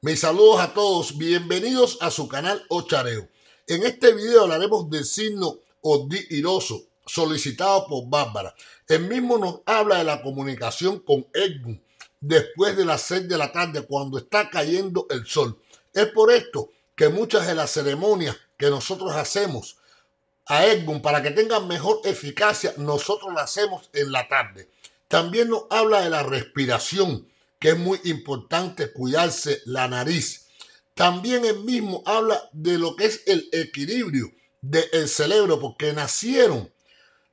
Mis saludos a todos, bienvenidos a su canal Ochareo. En este video hablaremos del signo Iroso solicitado por Bárbara. El mismo nos habla de la comunicación con Edmund después de las 6 de la tarde cuando está cayendo el sol. Es por esto que muchas de las ceremonias que nosotros hacemos a Edmund para que tengan mejor eficacia, nosotros las hacemos en la tarde. También nos habla de la respiración que es muy importante cuidarse la nariz. También el mismo habla de lo que es el equilibrio del cerebro, porque nacieron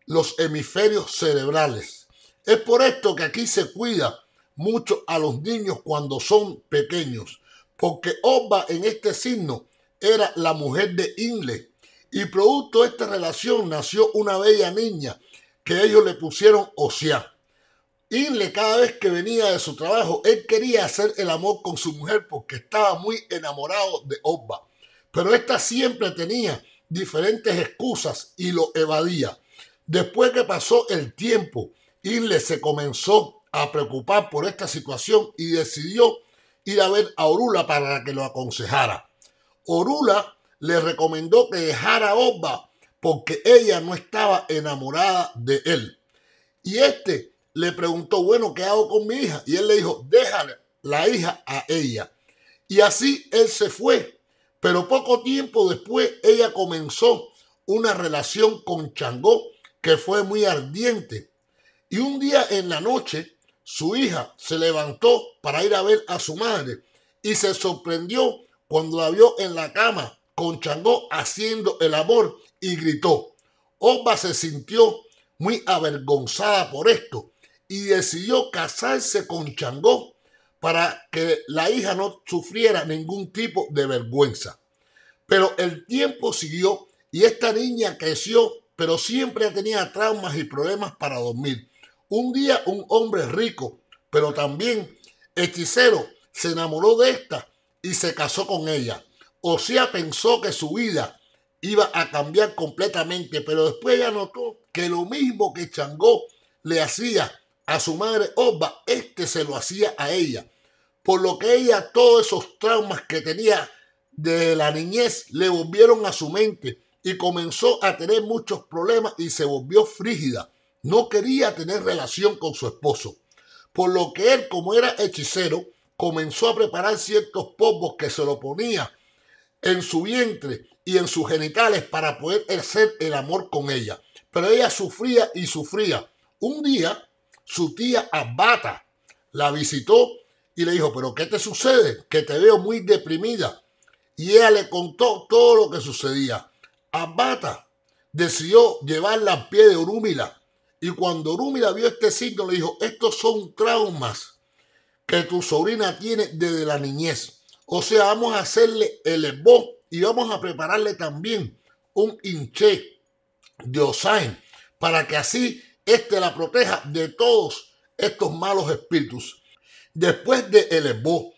los hemisferios cerebrales. Es por esto que aquí se cuida mucho a los niños cuando son pequeños, porque Oba en este signo era la mujer de Ingle. y producto de esta relación nació una bella niña que ellos le pusieron osear. Inle cada vez que venía de su trabajo, él quería hacer el amor con su mujer porque estaba muy enamorado de Obba. Pero esta siempre tenía diferentes excusas y lo evadía. Después que pasó el tiempo, Inle se comenzó a preocupar por esta situación y decidió ir a ver a Orula para que lo aconsejara. Orula le recomendó que dejara a Obba porque ella no estaba enamorada de él. Y este le preguntó, bueno, ¿qué hago con mi hija? Y él le dijo, déjale la hija a ella. Y así él se fue. Pero poco tiempo después ella comenzó una relación con Changó que fue muy ardiente. Y un día en la noche su hija se levantó para ir a ver a su madre y se sorprendió cuando la vio en la cama con Changó haciendo el amor y gritó. Opa se sintió muy avergonzada por esto y decidió casarse con Changó para que la hija no sufriera ningún tipo de vergüenza. Pero el tiempo siguió y esta niña creció, pero siempre tenía traumas y problemas para dormir. Un día un hombre rico, pero también hechicero, se enamoró de esta y se casó con ella. O sea, pensó que su vida iba a cambiar completamente, pero después ella notó que lo mismo que Changó le hacía a su madre Oba, este se lo hacía a ella. Por lo que ella, todos esos traumas que tenía de la niñez le volvieron a su mente y comenzó a tener muchos problemas y se volvió frígida. No quería tener relación con su esposo. Por lo que él, como era hechicero, comenzó a preparar ciertos polvos que se lo ponía en su vientre y en sus genitales para poder ejercer el amor con ella. Pero ella sufría y sufría. Un día su tía Abata la visitó y le dijo, pero ¿qué te sucede? Que te veo muy deprimida. Y ella le contó todo lo que sucedía. Abata decidió llevarla a pie de Urúmila. Y cuando Urúmila vio este signo, le dijo, estos son traumas que tu sobrina tiene desde la niñez. O sea, vamos a hacerle el esbozo y vamos a prepararle también un hinché de Osain para que así este la proteja de todos estos malos espíritus. Después de Elebó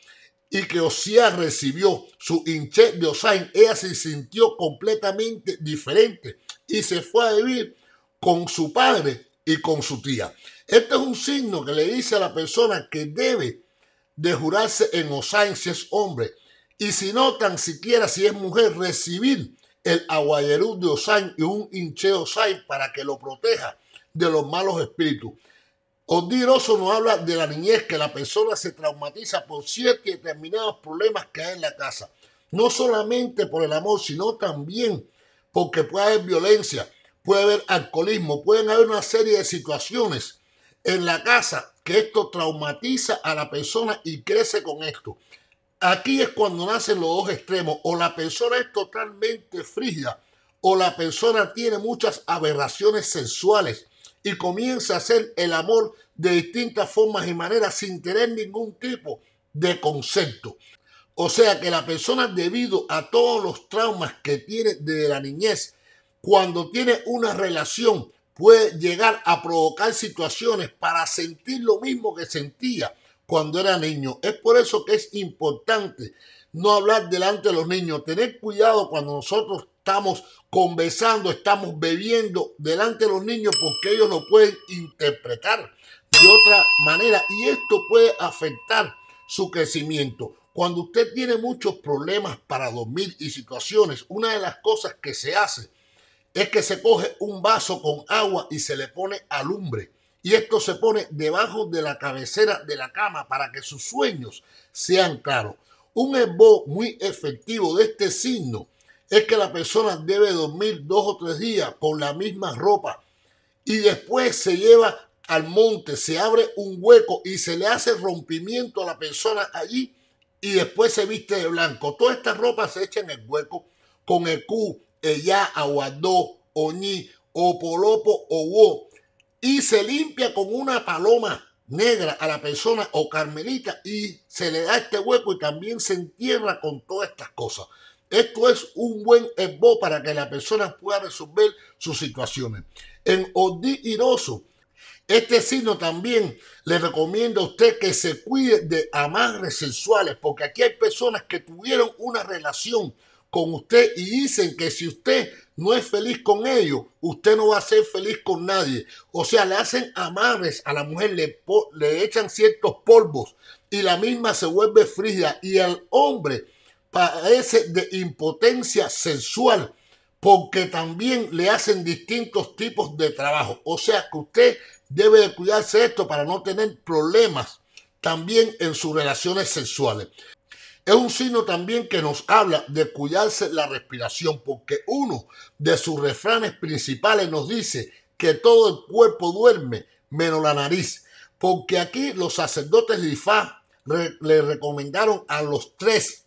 y que Osías recibió su hinche de Osain, ella se sintió completamente diferente y se fue a vivir con su padre y con su tía. Este es un signo que le dice a la persona que debe de jurarse en Osain si es hombre y si no tan siquiera si es mujer recibir el aguayerú de Osain y un hinche de Osain para que lo proteja de los malos espíritus. Odiroso nos habla de la niñez, que la persona se traumatiza por ciertos determinados problemas que hay en la casa. No solamente por el amor, sino también porque puede haber violencia, puede haber alcoholismo, pueden haber una serie de situaciones en la casa que esto traumatiza a la persona y crece con esto. Aquí es cuando nacen los dos extremos, o la persona es totalmente frígida, o la persona tiene muchas aberraciones sexuales y comienza a hacer el amor de distintas formas y maneras sin tener ningún tipo de concepto. O sea que la persona debido a todos los traumas que tiene desde la niñez, cuando tiene una relación puede llegar a provocar situaciones para sentir lo mismo que sentía cuando era niño. Es por eso que es importante no hablar delante de los niños. Tener cuidado cuando nosotros estamos conversando, estamos bebiendo delante de los niños porque ellos lo pueden interpretar de otra manera y esto puede afectar su crecimiento. Cuando usted tiene muchos problemas para dormir y situaciones, una de las cosas que se hace es que se coge un vaso con agua y se le pone alumbre. Y esto se pone debajo de la cabecera de la cama para que sus sueños sean claros. Un esbo muy efectivo de este signo es que la persona debe dormir dos o tres días con la misma ropa y después se lleva al monte, se abre un hueco y se le hace rompimiento a la persona allí y después se viste de blanco. Toda esta ropa se echa en el hueco con el Q, ella, aguardó, o opolopo o y se limpia con una paloma negra a la persona o carmelita y se le da este hueco y también se entierra con todas estas cosas. Esto es un buen esbo para que la persona pueda resolver sus situaciones. En Odi Iroso, este signo también le recomiendo a usted que se cuide de amarres sexuales, porque aquí hay personas que tuvieron una relación con usted y dicen que si usted no es feliz con ellos, usted no va a ser feliz con nadie. O sea, le hacen amables a la mujer, le, le echan ciertos polvos y la misma se vuelve fría y el hombre parece de impotencia sexual porque también le hacen distintos tipos de trabajo. O sea que usted debe de cuidarse esto para no tener problemas también en sus relaciones sexuales. Es un signo también que nos habla de cuidarse la respiración, porque uno de sus refranes principales nos dice que todo el cuerpo duerme, menos la nariz, porque aquí los sacerdotes de Ifá le recomendaron a los tres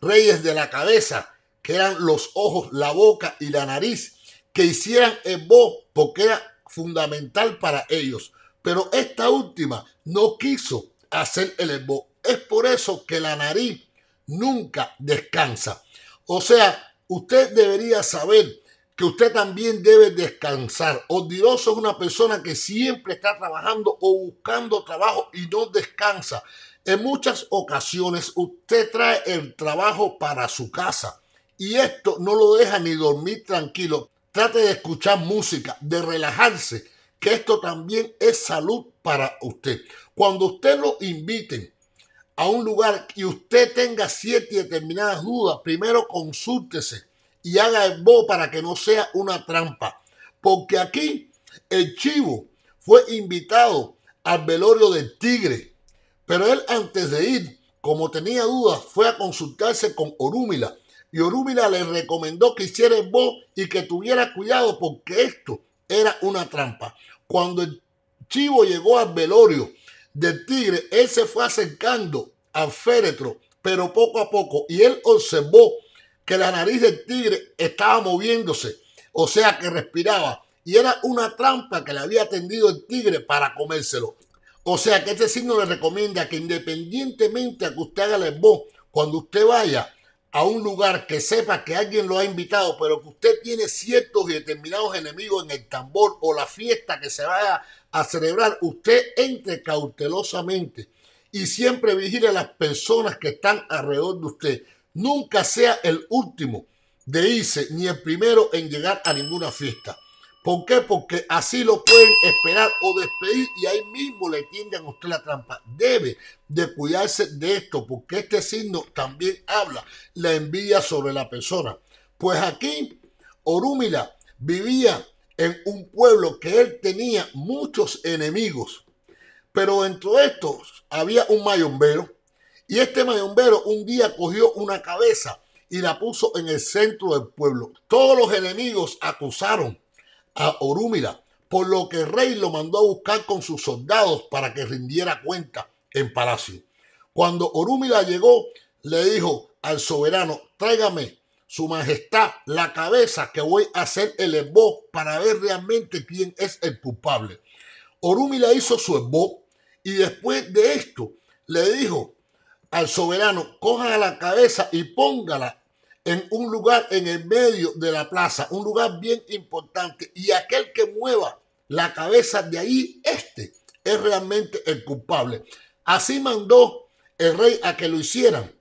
reyes de la cabeza, que eran los ojos, la boca y la nariz, que hicieran el bo, porque era fundamental para ellos. Pero esta última no quiso hacer el bo. Es por eso que la nariz nunca descansa. O sea, usted debería saber que usted también debe descansar. Odioso es una persona que siempre está trabajando o buscando trabajo y no descansa. En muchas ocasiones usted trae el trabajo para su casa y esto no lo deja ni dormir tranquilo. Trate de escuchar música, de relajarse, que esto también es salud para usted. Cuando usted lo inviten a un lugar y usted tenga siete determinadas dudas, primero consúltese y haga el bo para que no sea una trampa. Porque aquí el chivo fue invitado al velorio del tigre, pero él antes de ir, como tenía dudas, fue a consultarse con Orúmila. Y Orúmila le recomendó que hiciera el bo y que tuviera cuidado porque esto era una trampa. Cuando el chivo llegó al velorio, del tigre, él se fue acercando al féretro, pero poco a poco, y él observó que la nariz del tigre estaba moviéndose, o sea que respiraba, y era una trampa que le había tendido el tigre para comérselo. O sea que este signo le recomienda que independientemente a que usted haga el esbozo, cuando usted vaya, a un lugar que sepa que alguien lo ha invitado, pero que usted tiene ciertos y determinados enemigos en el tambor o la fiesta que se vaya a celebrar, usted entre cautelosamente y siempre vigile a las personas que están alrededor de usted. Nunca sea el último de irse ni el primero en llegar a ninguna fiesta. ¿Por qué? Porque así lo pueden esperar o despedir y ahí mismo le tienden a usted la trampa. Debe de cuidarse de esto porque este signo también habla la envidia sobre la persona. Pues aquí Orúmila vivía en un pueblo que él tenía muchos enemigos, pero dentro de estos había un mayombero y este mayombero un día cogió una cabeza y la puso en el centro del pueblo. Todos los enemigos acusaron a Orúmila, por lo que el rey lo mandó a buscar con sus soldados para que rindiera cuenta en palacio. Cuando Orúmila llegó, le dijo al soberano, tráigame su majestad la cabeza que voy a hacer el esbo para ver realmente quién es el culpable. Orúmila hizo su esbo y después de esto le dijo al soberano, coja la cabeza y póngala en un lugar en el medio de la plaza, un lugar bien importante, y aquel que mueva la cabeza de ahí, este es realmente el culpable. Así mandó el rey a que lo hicieran,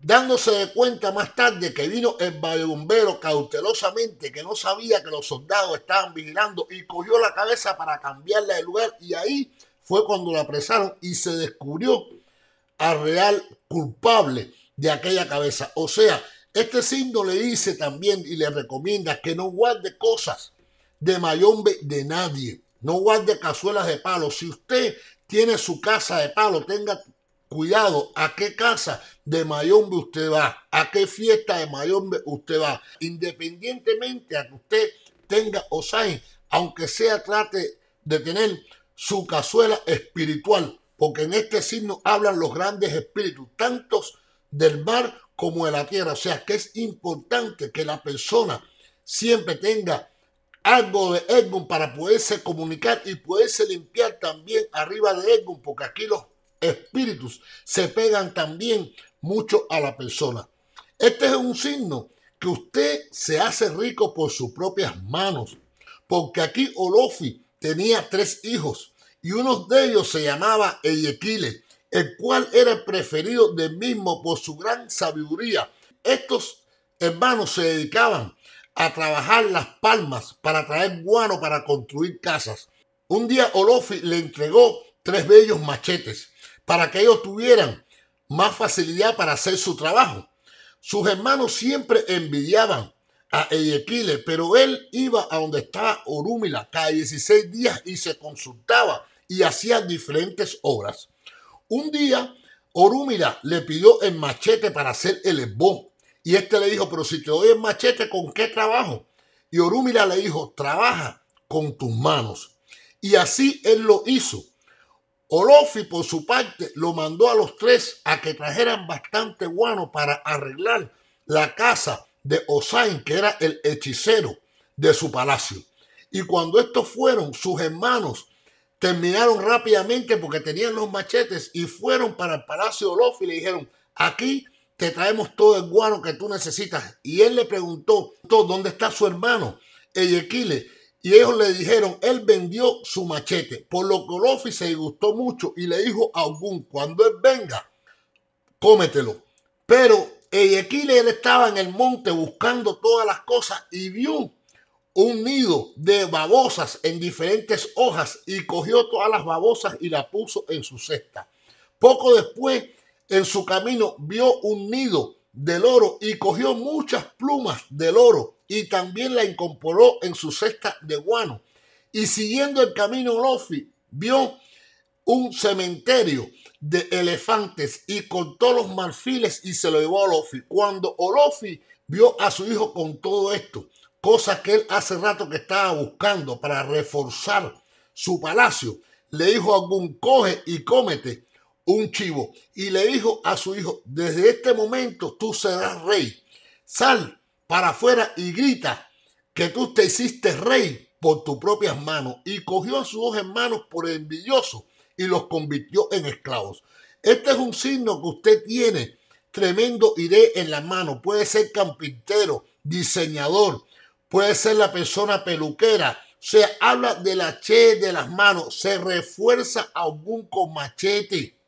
dándose de cuenta más tarde que vino el bombero cautelosamente, que no sabía que los soldados estaban vigilando, y cogió la cabeza para cambiarla de lugar, y ahí fue cuando la apresaron y se descubrió al real culpable de aquella cabeza. O sea, este signo le dice también y le recomienda que no guarde cosas de mayombe de nadie. No guarde cazuelas de palo. Si usted tiene su casa de palo, tenga cuidado a qué casa de mayombe usted va, a qué fiesta de mayombe usted va. Independientemente a que usted tenga sea, aunque sea trate de tener su cazuela espiritual, porque en este signo hablan los grandes espíritus, tantos del mar como de la tierra. O sea que es importante que la persona siempre tenga algo de Edmund para poderse comunicar y poderse limpiar también arriba de Edmund, porque aquí los espíritus se pegan también mucho a la persona. Este es un signo que usted se hace rico por sus propias manos, porque aquí Olofi tenía tres hijos y uno de ellos se llamaba Eyequile el cual era preferido de mismo por su gran sabiduría. Estos hermanos se dedicaban a trabajar las palmas para traer guano para construir casas. Un día Olofi le entregó tres bellos machetes para que ellos tuvieran más facilidad para hacer su trabajo. Sus hermanos siempre envidiaban a Eyequile, pero él iba a donde estaba Orúmila cada 16 días y se consultaba y hacía diferentes obras. Un día, Orúmira le pidió el machete para hacer el esbón Y este le dijo, pero si te doy el machete, ¿con qué trabajo? Y Orúmira le dijo, trabaja con tus manos. Y así él lo hizo. Olofi, por su parte, lo mandó a los tres a que trajeran bastante guano para arreglar la casa de Osain, que era el hechicero de su palacio. Y cuando estos fueron, sus hermanos terminaron rápidamente porque tenían los machetes y fueron para el palacio de Olofi y le dijeron, aquí te traemos todo el guano que tú necesitas. Y él le preguntó, ¿dónde está su hermano? Eyequile. Y ellos le dijeron, él vendió su machete, por lo que Olofi se disgustó mucho y le dijo a Ogún, cuando él venga, cómetelo. Pero Eyequile, él estaba en el monte buscando todas las cosas y vio un nido de babosas en diferentes hojas y cogió todas las babosas y la puso en su cesta. Poco después, en su camino, vio un nido del oro y cogió muchas plumas del oro y también la incorporó en su cesta de guano. Y siguiendo el camino, Olofi vio un cementerio de elefantes y cortó los marfiles y se lo llevó a Olofi. Cuando Olofi vio a su hijo con todo esto, cosa que él hace rato que estaba buscando para reforzar su palacio, le dijo a algún coge y cómete un chivo y le dijo a su hijo, desde este momento tú serás rey, sal para afuera y grita que tú te hiciste rey por tus propias manos y cogió a sus dos hermanos por envidiosos y los convirtió en esclavos. Este es un signo que usted tiene tremendo iré en la mano. Puede ser campintero, diseñador, puede ser la persona peluquera. se habla de la che de las manos. Se refuerza algún con machete.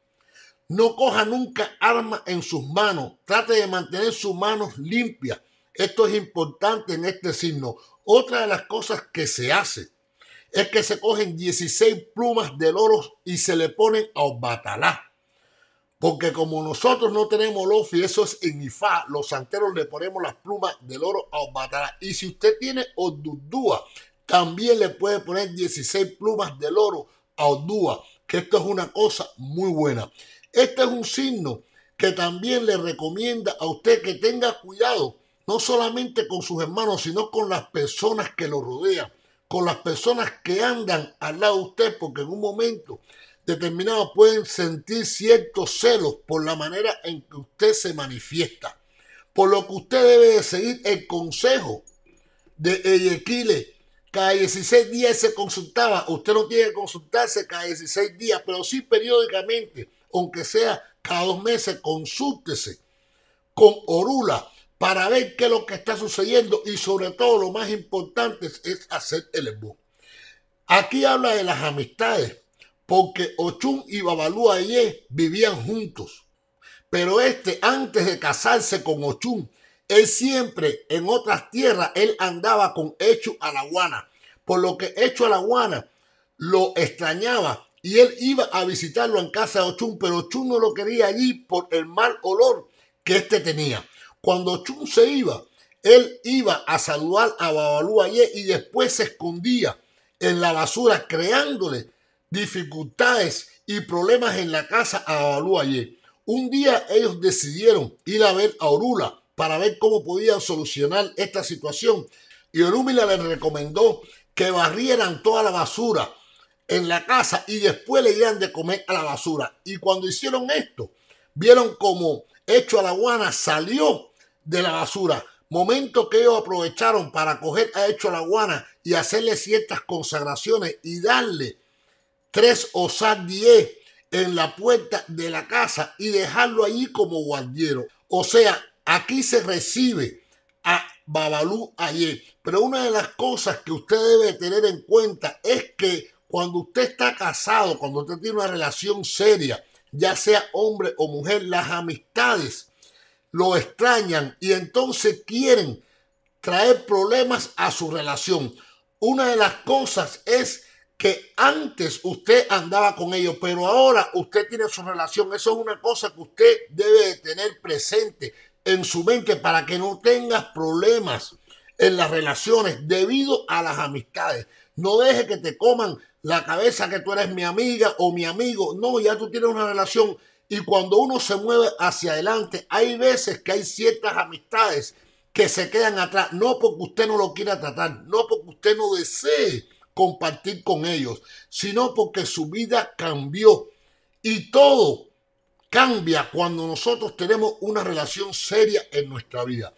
No coja nunca arma en sus manos. Trate de mantener sus manos limpias. Esto es importante en este signo. Otra de las cosas que se hace es que se cogen 16 plumas de loros y se le ponen a batalá. Porque como nosotros no tenemos lofi, eso es en Ifá, los santeros le ponemos las plumas del oro a Obatala. Y si usted tiene Odudúa, también le puede poner 16 plumas del oro a Odúa, que esto es una cosa muy buena. Este es un signo que también le recomienda a usted que tenga cuidado, no solamente con sus hermanos, sino con las personas que lo rodean, con las personas que andan al lado de usted, porque en un momento determinados pueden sentir ciertos celos por la manera en que usted se manifiesta. Por lo que usted debe de seguir el consejo de Eyequile. Cada 16 días se consultaba. Usted no tiene que consultarse cada 16 días, pero sí periódicamente, aunque sea cada dos meses, consúltese con Orula para ver qué es lo que está sucediendo y sobre todo lo más importante es hacer el embudo. Aquí habla de las amistades porque Ochun y Babalú vivían juntos. Pero este, antes de casarse con Ochun, él siempre en otras tierras, él andaba con Hecho Alaguana, por lo que Hecho Alaguana lo extrañaba y él iba a visitarlo en casa de Ochun, pero Ochun no lo quería allí por el mal olor que este tenía. Cuando Ochun se iba, él iba a saludar a Babalú Ayé y después se escondía en la basura, creándole dificultades y problemas en la casa a allí Un día ellos decidieron ir a ver a Orula para ver cómo podían solucionar esta situación. Y Orúmila les recomendó que barrieran toda la basura en la casa y después le dieran de comer a la basura. Y cuando hicieron esto, vieron como Hecho Guana salió de la basura. Momento que ellos aprovecharon para coger a Hecho Guana y hacerle ciertas consagraciones y darle tres 10 en la puerta de la casa y dejarlo allí como guardiero. O sea, aquí se recibe a Babalú ayer. Pero una de las cosas que usted debe tener en cuenta es que cuando usted está casado, cuando usted tiene una relación seria, ya sea hombre o mujer, las amistades lo extrañan y entonces quieren traer problemas a su relación. Una de las cosas es que antes usted andaba con ellos, pero ahora usted tiene su relación. Eso es una cosa que usted debe tener presente en su mente para que no tengas problemas en las relaciones debido a las amistades. No deje que te coman la cabeza que tú eres mi amiga o mi amigo. No, ya tú tienes una relación. Y cuando uno se mueve hacia adelante, hay veces que hay ciertas amistades que se quedan atrás. No porque usted no lo quiera tratar, no porque usted no desee compartir con ellos, sino porque su vida cambió. Y todo cambia cuando nosotros tenemos una relación seria en nuestra vida.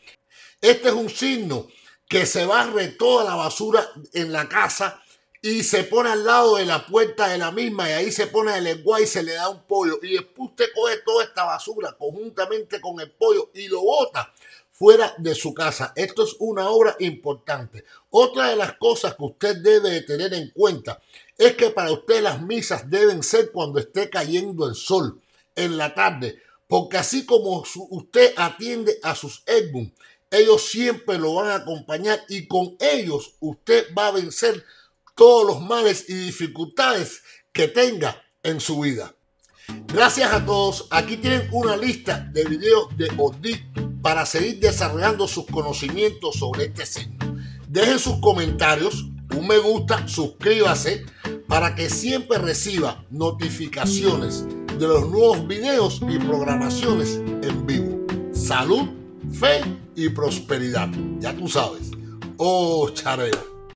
Este es un signo que se barre toda la basura en la casa y se pone al lado de la puerta de la misma y ahí se pone el lenguaje y se le da un pollo. Y después usted coge toda esta basura conjuntamente con el pollo y lo bota fuera de su casa. Esto es una obra importante. Otra de las cosas que usted debe tener en cuenta es que para usted las misas deben ser cuando esté cayendo el sol en la tarde, porque así como usted atiende a sus Edmund, ellos siempre lo van a acompañar y con ellos usted va a vencer todos los males y dificultades que tenga en su vida. Gracias a todos. Aquí tienen una lista de videos de Odito para seguir desarrollando sus conocimientos sobre este signo. Dejen sus comentarios, un me gusta, suscríbase para que siempre reciba notificaciones de los nuevos videos y programaciones en vivo. Salud, fe y prosperidad. Ya tú sabes. Oh, chareo.